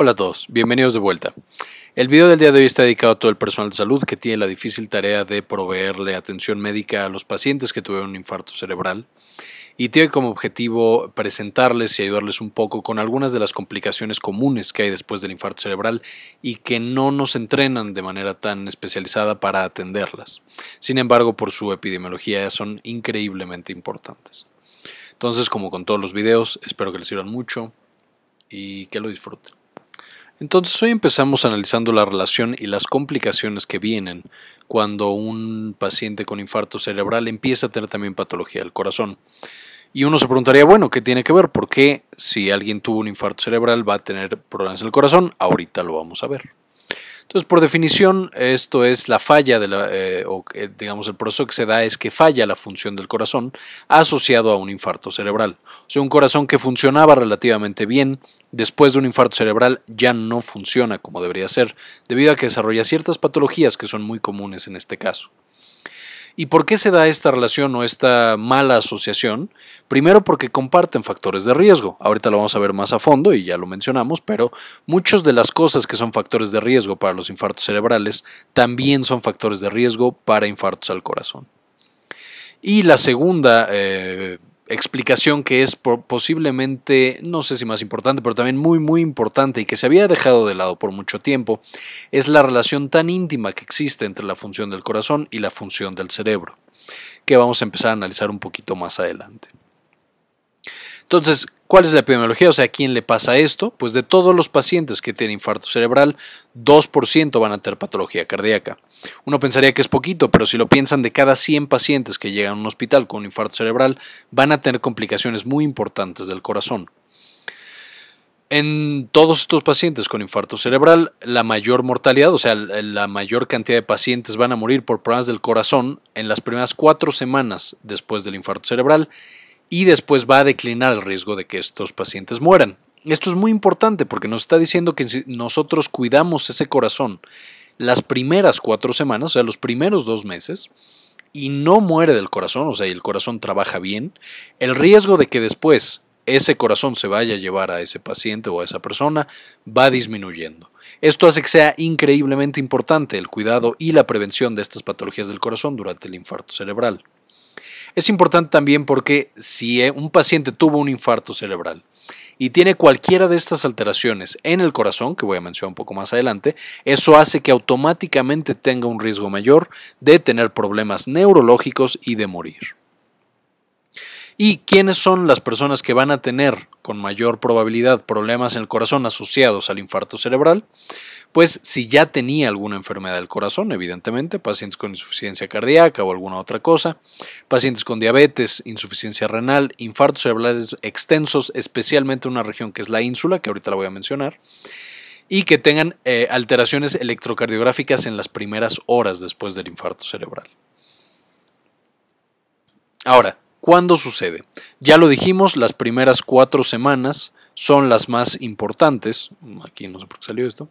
Hola a todos, bienvenidos de vuelta. El video del día de hoy está dedicado a todo el personal de salud que tiene la difícil tarea de proveerle atención médica a los pacientes que tuvieron un infarto cerebral y tiene como objetivo presentarles y ayudarles un poco con algunas de las complicaciones comunes que hay después del infarto cerebral y que no nos entrenan de manera tan especializada para atenderlas. Sin embargo, por su epidemiología son increíblemente importantes. Entonces, como con todos los videos, espero que les sirvan mucho y que lo disfruten. Entonces hoy empezamos analizando la relación y las complicaciones que vienen cuando un paciente con infarto cerebral empieza a tener también patología del corazón. Y uno se preguntaría, bueno, ¿qué tiene que ver? ¿Por qué si alguien tuvo un infarto cerebral va a tener problemas el corazón? Ahorita lo vamos a ver. Entonces, por definición, esto es la falla, de la, eh, o eh, digamos, el proceso que se da es que falla la función del corazón asociado a un infarto cerebral. O sea, un corazón que funcionaba relativamente bien, después de un infarto cerebral ya no funciona como debería ser, debido a que desarrolla ciertas patologías que son muy comunes en este caso. ¿Y por qué se da esta relación o esta mala asociación? Primero porque comparten factores de riesgo. Ahorita lo vamos a ver más a fondo y ya lo mencionamos, pero muchas de las cosas que son factores de riesgo para los infartos cerebrales también son factores de riesgo para infartos al corazón. Y la segunda eh, explicación que es posiblemente, no sé si más importante, pero también muy, muy importante y que se había dejado de lado por mucho tiempo, es la relación tan íntima que existe entre la función del corazón y la función del cerebro, que vamos a empezar a analizar un poquito más adelante. Entonces, ¿Cuál es la epidemiología? O sea, ¿a quién le pasa esto? Pues de todos los pacientes que tienen infarto cerebral, 2% van a tener patología cardíaca. Uno pensaría que es poquito, pero si lo piensan, de cada 100 pacientes que llegan a un hospital con un infarto cerebral, van a tener complicaciones muy importantes del corazón. En todos estos pacientes con infarto cerebral, la mayor mortalidad, o sea, la mayor cantidad de pacientes van a morir por problemas del corazón en las primeras cuatro semanas después del infarto cerebral y después va a declinar el riesgo de que estos pacientes mueran. Esto es muy importante porque nos está diciendo que si nosotros cuidamos ese corazón las primeras cuatro semanas, o sea, los primeros dos meses, y no muere del corazón, o sea, y el corazón trabaja bien, el riesgo de que después ese corazón se vaya a llevar a ese paciente o a esa persona va disminuyendo. Esto hace que sea increíblemente importante el cuidado y la prevención de estas patologías del corazón durante el infarto cerebral. Es importante también porque si eh, un paciente tuvo un infarto cerebral y tiene cualquiera de estas alteraciones en el corazón, que voy a mencionar un poco más adelante, eso hace que automáticamente tenga un riesgo mayor de tener problemas neurológicos y de morir. ¿Y quiénes son las personas que van a tener con mayor probabilidad problemas en el corazón asociados al infarto cerebral? pues si ya tenía alguna enfermedad del corazón, evidentemente, pacientes con insuficiencia cardíaca o alguna otra cosa, pacientes con diabetes, insuficiencia renal, infartos cerebrales extensos, especialmente en una región que es la ínsula, que ahorita la voy a mencionar, y que tengan eh, alteraciones electrocardiográficas en las primeras horas después del infarto cerebral. Ahora, ¿cuándo sucede? Ya lo dijimos, las primeras cuatro semanas son las más importantes. Aquí no sé por qué salió esto.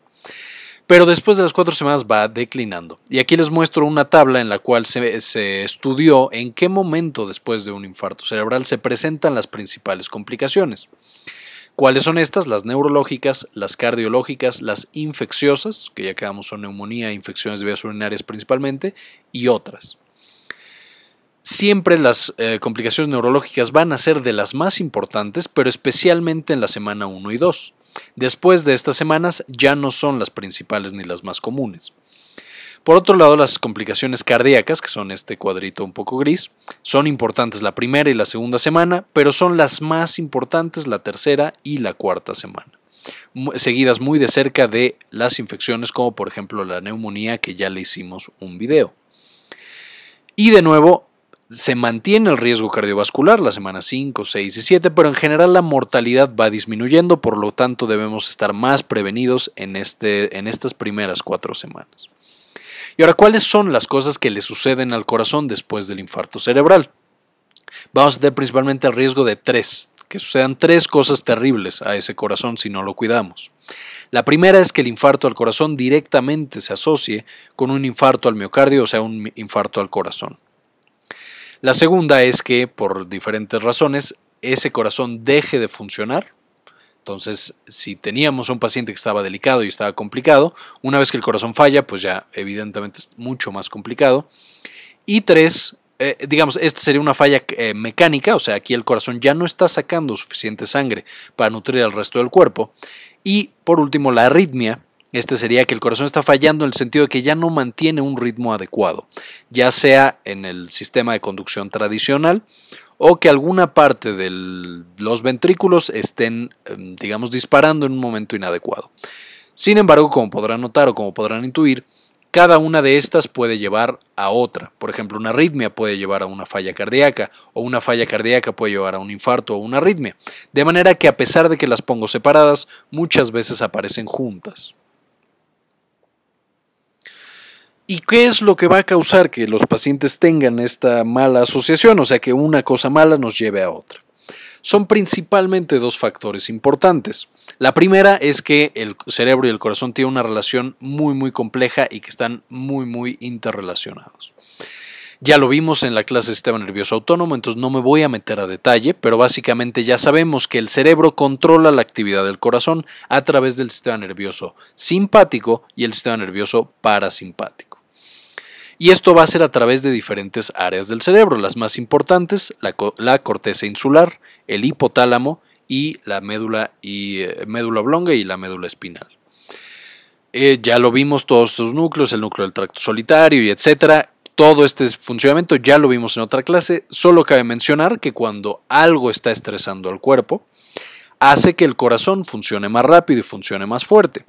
Pero después de las cuatro semanas va declinando. Y aquí les muestro una tabla en la cual se, estudió en qué momento después de un infarto cerebral se presentan las principales complicaciones. ¿Cuáles son estas? Las neurológicas, las cardiológicas, las infecciosas, que ya quedamos son neumonía, infecciones de vías urinarias principalmente, y otras. Siempre las eh, complicaciones neurológicas van a ser de las más importantes, pero especialmente en la semana 1 y 2. Después de estas semanas ya no son las principales ni las más comunes. Por otro lado, las complicaciones cardíacas, que son este cuadrito un poco gris, son importantes la primera y la segunda semana, pero son las más importantes la tercera y la cuarta semana, seguidas muy de cerca de las infecciones como por ejemplo la neumonía, que ya le hicimos un video. Y de nuevo, se mantiene el riesgo cardiovascular la semana 5, 6 y 7, pero en general la mortalidad va disminuyendo, por lo tanto debemos estar más prevenidos en, este, en estas primeras cuatro semanas. Y ahora, ¿cuáles son las cosas que le suceden al corazón después del infarto cerebral? Vamos a tener principalmente el riesgo de tres, que sucedan tres cosas terribles a ese corazón si no lo cuidamos. La primera es que el infarto al corazón directamente se asocie con un infarto al miocardio, o sea, un infarto al corazón. La segunda es que por diferentes razones ese corazón deje de funcionar. Entonces, si teníamos un paciente que estaba delicado y estaba complicado, una vez que el corazón falla, pues ya evidentemente es mucho más complicado. Y tres, eh, digamos, esta sería una falla eh, mecánica, o sea, aquí el corazón ya no está sacando suficiente sangre para nutrir al resto del cuerpo. Y por último, la arritmia, este sería que el corazón está fallando en el sentido de que ya no mantiene un ritmo adecuado, ya sea en el sistema de conducción tradicional o que alguna parte de los ventrículos estén, em, digamos, disparando en un momento inadecuado. Sin embargo, como podrán notar o como podrán intuir, cada una de estas puede llevar a otra. Por ejemplo, una arritmia puede llevar a una falla cardíaca o una falla cardíaca puede llevar a un infarto o una arritmia. De manera que a pesar de que las pongo separadas, muchas veces aparecen juntas. ¿Y qué es lo que va a causar que los pacientes tengan esta mala asociación? O sea, que una cosa mala nos lleve a otra. Son principalmente dos factores importantes. La primera es que el cerebro y el corazón tienen una relación muy muy compleja y que están muy muy interrelacionados. Ya lo vimos en la clase de sistema nervioso autónomo, entonces no me voy a meter a detalle, pero básicamente ya sabemos que el cerebro controla la actividad del corazón a través del sistema nervioso simpático y el sistema nervioso parasimpático y esto va a ser a través de diferentes áreas del cerebro, las más importantes, la, corteza insular, el hipotálamo y la médula, y, eh, médula oblonga y la médula espinal. Eh, ya lo vimos todos estos núcleos, el núcleo del tracto solitario y etcétera. Todo este funcionamiento ya lo vimos en otra clase, solo cabe mencionar que cuando algo está estresando al cuerpo, hace que el corazón funcione más rápido y funcione más fuerte.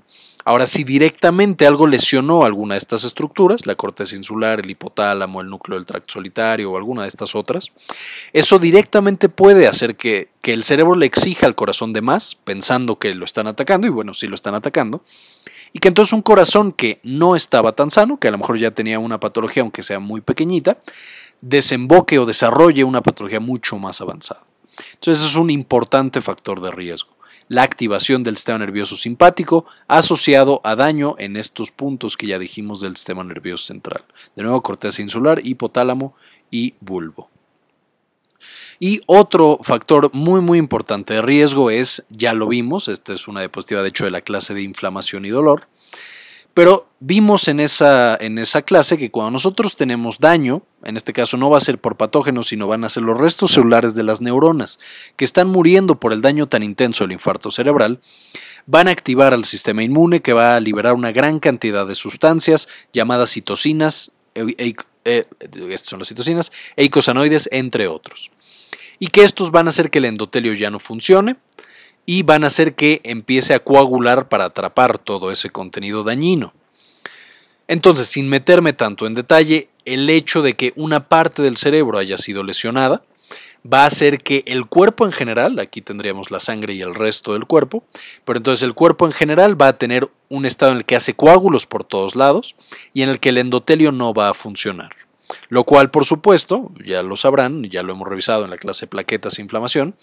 Ahora, si directamente algo lesionó alguna de estas estructuras, la corteza insular, el hipotálamo, el núcleo del tracto solitario o alguna de estas otras, eso directamente puede hacer que, que el cerebro le exija al corazón de más, pensando que lo están atacando, y bueno, sí lo están atacando, y que entonces un corazón que no estaba tan sano, que a lo mejor ya tenía una patología, aunque sea muy pequeñita, desemboque o desarrolle una patología mucho más avanzada. Entonces es un importante factor de riesgo la activación del sistema nervioso simpático asociado a daño en estos puntos que ya dijimos del sistema nervioso central. De nuevo, corteza insular, hipotálamo y bulbo. Y otro factor muy muy importante de riesgo es, ya lo vimos, esta es una diapositiva de hecho de la clase de inflamación y dolor, pero vimos en esa, clase que cuando nosotros tenemos daño, en este caso no va a ser por patógenos, sino van a ser los restos celulares de las neuronas, que están muriendo por el daño tan intenso del infarto cerebral, van a activar al sistema inmune que va a liberar una gran cantidad de sustancias llamadas citocinas, e, e, e, son las citocinas, eicosanoides, entre otros. Y que estos van a hacer que el endotelio ya no funcione, y van a hacer que empiece a coagular para atrapar todo ese contenido dañino. Entonces, sin meterme tanto en detalle, el hecho de que una parte del cerebro haya sido lesionada va a hacer que el cuerpo en general, aquí tendríamos la sangre y el resto del cuerpo, pero entonces el cuerpo en general va a tener un estado en el que hace coágulos por todos lados y en el que el endotelio no va a funcionar. Lo cual, por supuesto, ya lo sabrán, ya lo hemos revisado en la clase plaquetas e inflamación,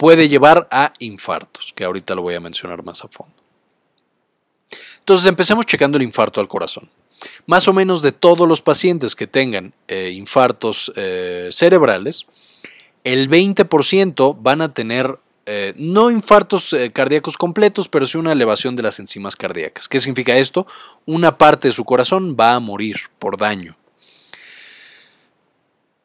puede llevar a infartos, que ahorita lo voy a mencionar más a fondo. Entonces empecemos checando el infarto al corazón. Más o menos de todos los pacientes que tengan eh, infartos eh, cerebrales, el 20% van a tener eh, no infartos cardíacos completos, pero sí una elevación de las enzimas cardíacas. ¿Qué significa esto? Una parte de su corazón va a morir por daño.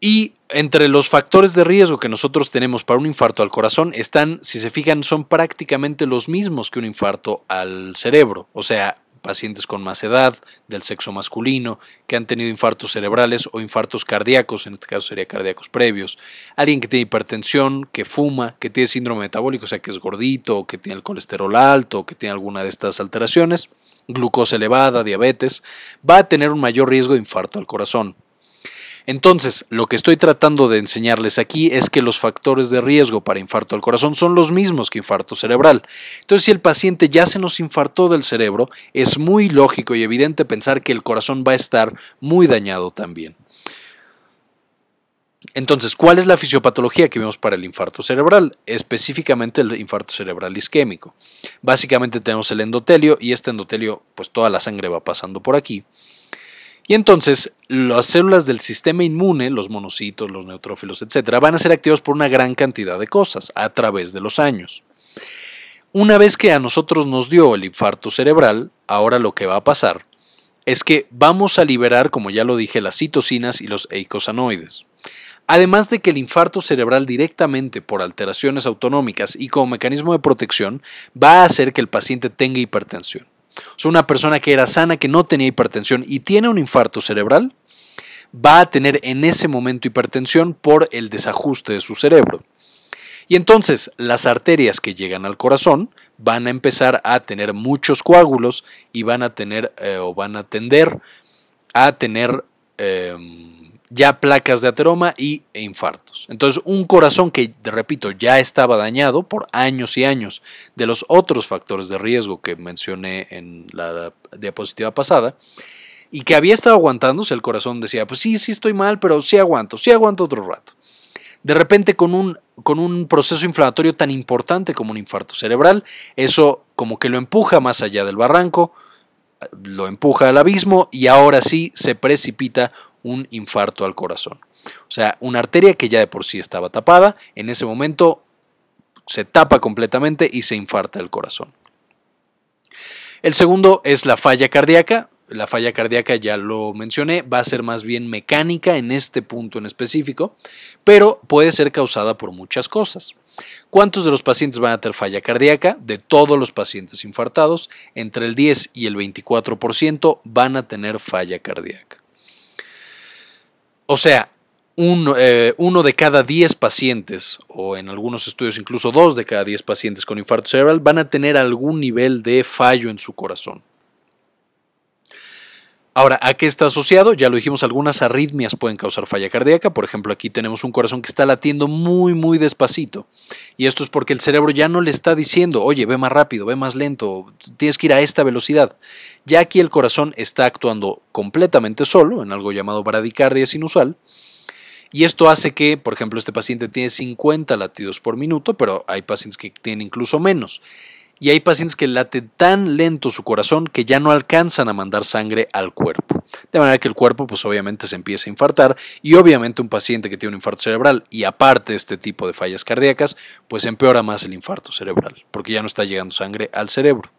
Y entre los factores de riesgo que nosotros tenemos para un infarto al corazón están, si se fijan, son prácticamente los mismos que un infarto al cerebro, o sea, pacientes con más edad, del sexo masculino, que han tenido infartos cerebrales o infartos cardíacos, en este caso sería cardíacos previos, alguien que tiene hipertensión, que fuma, que tiene síndrome metabólico, o sea, que es gordito, que tiene el colesterol alto, que tiene alguna de estas alteraciones, glucosa elevada, diabetes, va a tener un mayor riesgo de infarto al corazón. Entonces, lo que estoy tratando de enseñarles aquí es que los factores de riesgo para infarto al corazón son los mismos que infarto cerebral. Entonces, si el paciente ya se nos infartó del cerebro, es muy lógico y evidente pensar que el corazón va a estar muy dañado también. Entonces, ¿cuál es la fisiopatología que vemos para el infarto cerebral? Específicamente el infarto cerebral isquémico. Básicamente tenemos el endotelio y este endotelio, pues toda la sangre va pasando por aquí. Y entonces las células del sistema inmune, los monocitos, los neutrófilos, etcétera, van a ser activos por una gran cantidad de cosas a través de los años. Una vez que a nosotros nos dio el infarto cerebral, ahora lo que va a pasar es que vamos a liberar, como ya lo dije, las citocinas y los eicosanoides. Además de que el infarto cerebral directamente por alteraciones autonómicas y como mecanismo de protección va a hacer que el paciente tenga hipertensión una persona que era sana, que no tenía hipertensión y tiene un infarto cerebral, va a tener en ese momento hipertensión por el desajuste de su cerebro. Y entonces las arterias que llegan al corazón van a empezar a tener muchos coágulos y van a tener eh, o van a tender a tener em, ya placas de ateroma y, e infartos. Entonces, un corazón que, repito, ya estaba dañado por años y años de los otros factores de riesgo que mencioné en la diapositiva pasada, y que había estado aguantándose, el corazón decía, pues sí, sí estoy mal, pero sí aguanto, sí aguanto otro rato. De repente, con un, con un proceso inflamatorio tan importante como un infarto cerebral, eso como que lo empuja más allá del barranco, lo empuja al abismo y ahora sí se precipita un infarto al corazón. O sea, una arteria que ya de por sí estaba tapada, en ese momento se tapa completamente y se infarta el corazón. El segundo es la falla cardíaca. La falla cardíaca, ya lo mencioné, va a ser más bien mecánica en este punto en específico, pero puede ser causada por muchas cosas. ¿Cuántos de los pacientes van a tener falla cardíaca? De todos los pacientes infartados, entre el 10 y el 24% van a tener falla cardíaca. O sea, eh, uno, de cada diez pacientes, o en algunos estudios incluso dos de cada diez pacientes con infarto cerebral, van a tener algún nivel de fallo en su corazón. Ahora, ¿a qué está asociado? Ya lo dijimos, algunas arritmias pueden causar falla cardíaca. Por ejemplo, aquí tenemos un corazón que está latiendo muy, muy despacito. Y esto es porque el cerebro ya no le está diciendo, oye, ve más rápido, ve más lento, tienes que ir a esta velocidad. Ya aquí el corazón está actuando completamente solo, en algo llamado bradicardia sinusal. Y esto hace que, por ejemplo, este paciente tiene 50 latidos por minuto, pero hay pacientes que tienen incluso menos y hay pacientes que late tan lento su corazón que ya no alcanzan a mandar sangre al cuerpo. De manera que el cuerpo pues obviamente se empieza a infartar y obviamente un paciente que tiene un infarto cerebral y aparte este tipo de fallas cardíacas pues empeora más el infarto cerebral porque ya no está llegando sangre al cerebro.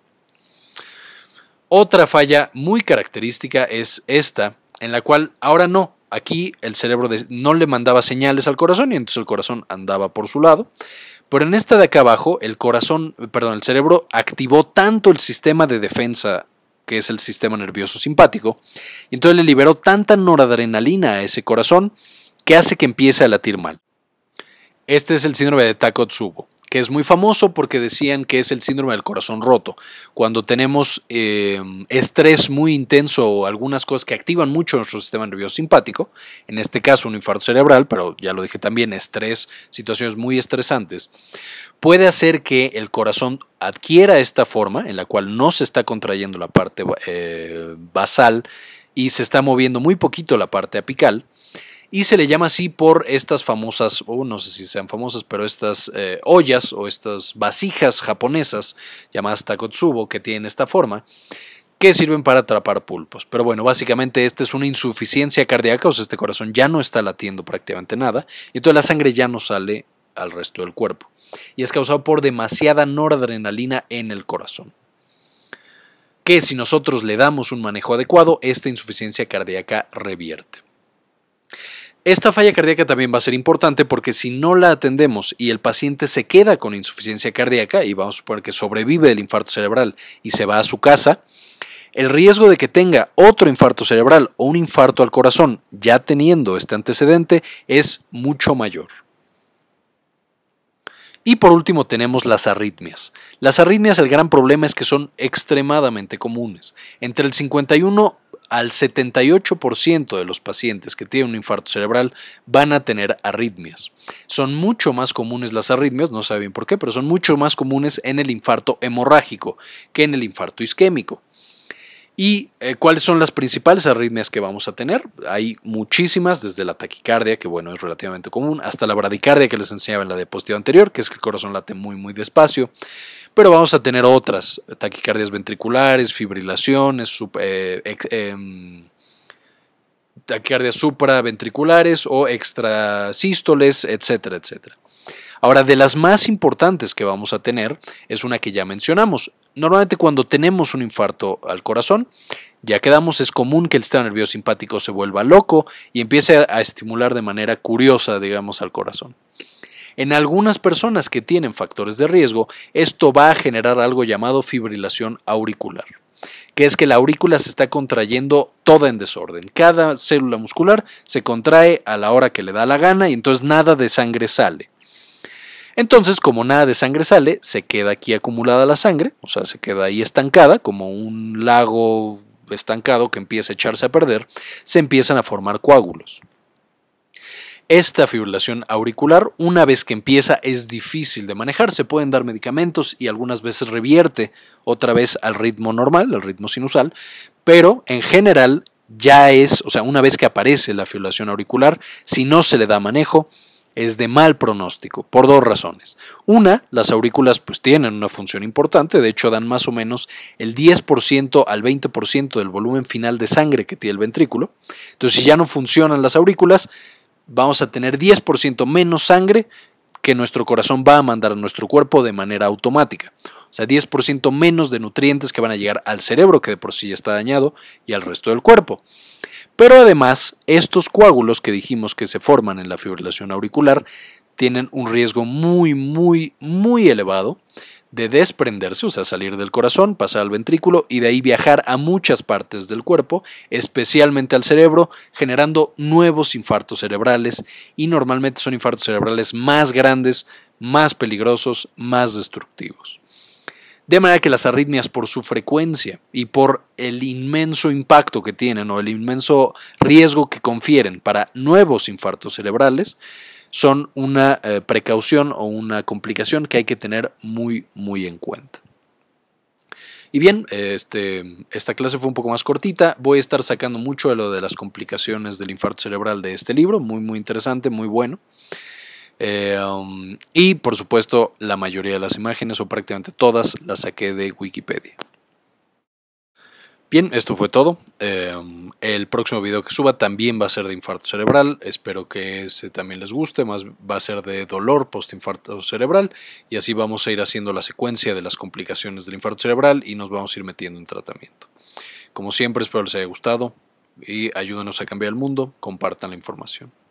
Otra falla muy característica es esta, en la cual ahora no, aquí el cerebro no le mandaba señales al corazón y entonces el corazón andaba por su lado. Pero en esta de acá abajo, el corazón, perdón, el cerebro activó tanto el sistema de defensa, que es el sistema nervioso simpático, y entonces le liberó tanta noradrenalina a ese corazón que hace que empiece a latir mal. Este es el síndrome de Takotsubo que es muy famoso porque decían que es el síndrome del corazón roto. Cuando tenemos eh, estrés muy intenso o algunas cosas que activan mucho nuestro sistema nervioso simpático, en este caso un infarto cerebral, pero ya lo dije también, estrés, situaciones muy estresantes, puede hacer que el corazón adquiera esta forma en la cual no se está contrayendo la parte eh, basal y se está moviendo muy poquito la parte apical y se le llama así por estas famosas, no sé si sean famosas, pero estas eh, ollas o estas vasijas japonesas llamadas takotsubo que tienen esta forma que sirven para atrapar pulpos. Pero bueno, básicamente esta es una insuficiencia cardíaca, o sea, este corazón ya no está latiendo prácticamente nada, y toda la sangre ya no sale al resto del cuerpo. Y es causado por demasiada noradrenalina en el corazón. Que si nosotros le damos un manejo adecuado, esta insuficiencia cardíaca revierte. Esta falla cardíaca también va a ser importante porque si no la atendemos y el paciente se queda con insuficiencia cardíaca y vamos a suponer que sobrevive el infarto cerebral y se va a su casa, el riesgo de que tenga otro infarto cerebral o un infarto al corazón ya teniendo este antecedente es mucho mayor. Y por último tenemos las arritmias. Las arritmias el gran problema es que son extremadamente comunes. Entre el 51 al 78% de los pacientes que tienen un infarto cerebral van a tener arritmias. Son mucho más comunes las arritmias, no saben por qué, pero son mucho más comunes en el infarto hemorrágico que en el infarto isquémico. ¿Y eh, cuáles son las principales arritmias que vamos a tener? Hay muchísimas, desde la taquicardia, que bueno, es relativamente común, hasta la bradicardia que les enseñaba en la diapositiva anterior, que es que el corazón late muy, muy despacio. Pero vamos a tener otras, taquicardias ventriculares, fibrilaciones, eh, em, taquicardias supraventriculares o extrasístoles, etcétera, etcétera. Ahora, de las más importantes que vamos a tener es una que ya mencionamos, Normalmente cuando tenemos un infarto al corazón, ya quedamos, es común que el sistema nervioso simpático se vuelva loco y empiece a estimular de manera curiosa, digamos, al corazón. En algunas personas que tienen factores de riesgo, esto va a generar algo llamado fibrilación auricular, que es que la aurícula se está contrayendo toda en desorden. Cada célula muscular se contrae a la hora que le da la gana y entonces nada de sangre sale. Entonces, como nada de sangre sale, se queda aquí acumulada la sangre, o sea, se queda ahí estancada, como un lago estancado que empieza a echarse a perder, se empiezan a formar coágulos. Esta fibrilación auricular, una vez que empieza, es difícil de manejar. Se pueden dar medicamentos y algunas veces revierte otra vez al ritmo normal, al ritmo sinusal, pero en general ya es, o sea, una vez que aparece la fibrilación auricular, si no se le da manejo, es de mal pronóstico, por dos razones. Una, las aurículas pues tienen una función importante, de hecho dan más o menos el 10% al 20% del volumen final de sangre que tiene el ventrículo. Entonces, si ya no funcionan las aurículas, vamos a tener 10% menos sangre que nuestro corazón va a mandar a nuestro cuerpo de manera automática. O sea, 10% menos de nutrientes que van a llegar al cerebro, que de por sí ya está dañado, y al resto del cuerpo. Pero además, estos coágulos que dijimos que se forman en la fibrilación auricular tienen un riesgo muy, muy, muy elevado de desprenderse, o sea, salir del corazón, pasar al ventrículo y de ahí viajar a muchas partes del cuerpo, especialmente al cerebro, generando nuevos infartos cerebrales y normalmente son infartos cerebrales más grandes, más peligrosos, más destructivos. De manera que las arritmias por su frecuencia y por el inmenso impacto que tienen o el inmenso riesgo que confieren para nuevos infartos cerebrales son una eh, precaución o una complicación que hay que tener muy, muy en cuenta. Y bien, este, esta clase fue un poco más cortita. Voy a estar sacando mucho de lo de las complicaciones del infarto cerebral de este libro. Muy, muy interesante, muy bueno. Em, y por supuesto, la mayoría de las imágenes, o prácticamente todas, las saqué de Wikipedia. Bien, esto fue todo. Em, el próximo video que suba también va a ser de infarto cerebral. Espero que ese también les guste. Más va a ser de dolor post-infarto cerebral. Y así vamos a ir haciendo la secuencia de las complicaciones del infarto cerebral y nos vamos a ir metiendo en tratamiento. Como siempre, espero les haya gustado y ayúdanos a cambiar el mundo. Compartan la información.